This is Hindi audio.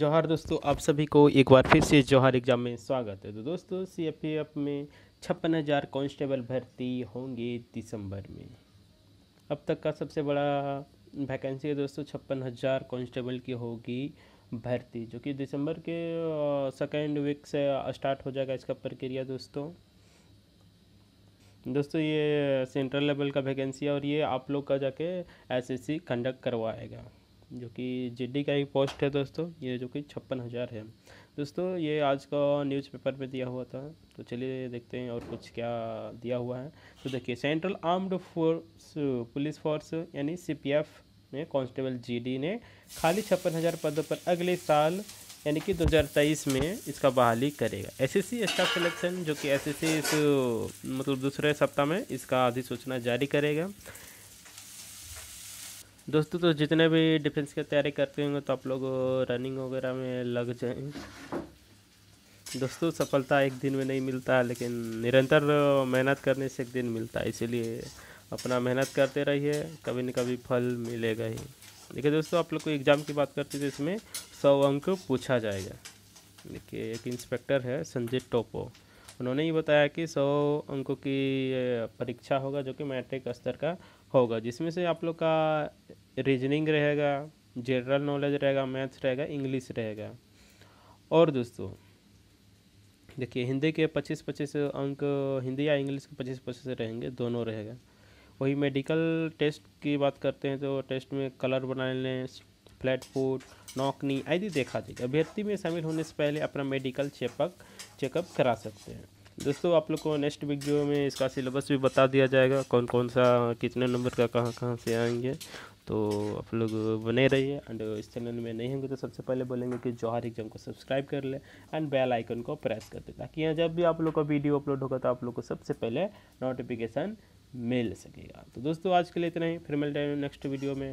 जौहर दोस्तों आप सभी को एक बार फिर से जौहर एग्ज़ाम में स्वागत है तो दोस्तों सी एफ पी एफ में छप्पन हज़ार कॉन्स्टेबल भर्ती होंगे दिसंबर में अब तक का सबसे बड़ा वैकेंसी है दोस्तों छप्पन हज़ार कॉन्स्टेबल की होगी भर्ती जो कि दिसंबर के सेकेंड वीक से स्टार्ट हो जाएगा इसका प्रक्रिया दोस्तों दोस्तों ये सेंट्रल लेवल का वैकेंसी है और ये आप लोग का जाके एसएससी कंडक्ट करवाएगा जो कि जीडी का एक पोस्ट है दोस्तों ये जो कि छप्पन हज़ार है दोस्तों ये आज का न्यूज़पेपर में दिया हुआ था तो चलिए देखते हैं और कुछ क्या दिया हुआ है तो देखिए central armed force police force यानी सीपीएफ में कांस्टेबल जीडी ने खाली छप्पन हज़ार पदों पर अगले साल यानी कि 2023 में इसका बहाली करेगा एसएससी स्टाफ सिलेक्शन जो कि एसएससी इस मतलब दूसरे सप्ताह में इसका अधिसूचना जारी करेगा दोस्तों तो जितने भी डिफेंस की तैयारी करते होंगे तो आप लोग रनिंग वगैरह में लग जाएं दोस्तों सफलता एक दिन में नहीं मिलता लेकिन निरंतर मेहनत करने से एक दिन मिलता है इसीलिए अपना मेहनत करते रहिए कभी न कभी फल मिलेगा ही देखिए दोस्तों आप लोग को एग्ज़ाम की बात करते थे इसमें सौ अंक पूछा जाएगा देखिए एक इंस्पेक्टर है संजय टोपो उन्होंने ही बताया कि सौ अंकों की परीक्षा होगा जो कि मैट्रिक स्तर का होगा जिसमें से आप लोग का रीजनिंग रहेगा जनरल नॉलेज रहेगा मैथ्स रहेगा इंग्लिश रहेगा और दोस्तों देखिए हिंदी के पच्चीस पच्चीस अंक हिंदी या इंग्लिश के पच्चीस पच्चीस रहेंगे दोनों रहेगा वही मेडिकल टेस्ट की बात करते हैं तो टेस्ट में कलर बनाने फ्लैट फूट नौकनी आदि देखा देगा अभ्यर्थी में शामिल होने से पहले अपना मेडिकल चेकअप चेकअप करा सकते हैं दोस्तों आप लोग को नेक्स्ट वीडियो में इसका सिलेबस भी बता दिया जाएगा कौन कौन सा कितने नंबर का कहाँ कहाँ से आएंगे तो आप लोग बने रहिए एंड इस चैनल में नहीं होंगे तो सबसे पहले बोलेंगे कि जौहर एग्जाम को सब्सक्राइब कर ले एंड बेल आइकन को प्रेस कर दे ताकि यहाँ जब भी आप लोग का वीडियो अपलोड होगा तो आप लोग को सबसे पहले नोटिफिकेशन मिल सकेगा तो दोस्तों आज के लिए इतना ही फिर मिलते हैं नेक्स्ट वीडियो में